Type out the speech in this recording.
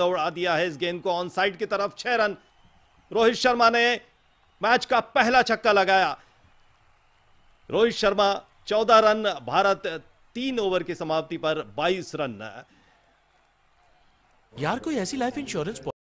ने उड़ा दिया है इस गेंद को ऑन साइड की तरफ छह रन रोहित शर्मा ने मैच का पहला छक्का लगाया रोहित शर्मा चौदह रन भारत तीन ओवर की समाप्ति पर बाईस रन यार कोई ऐसी लाइफ इंश्योरेंस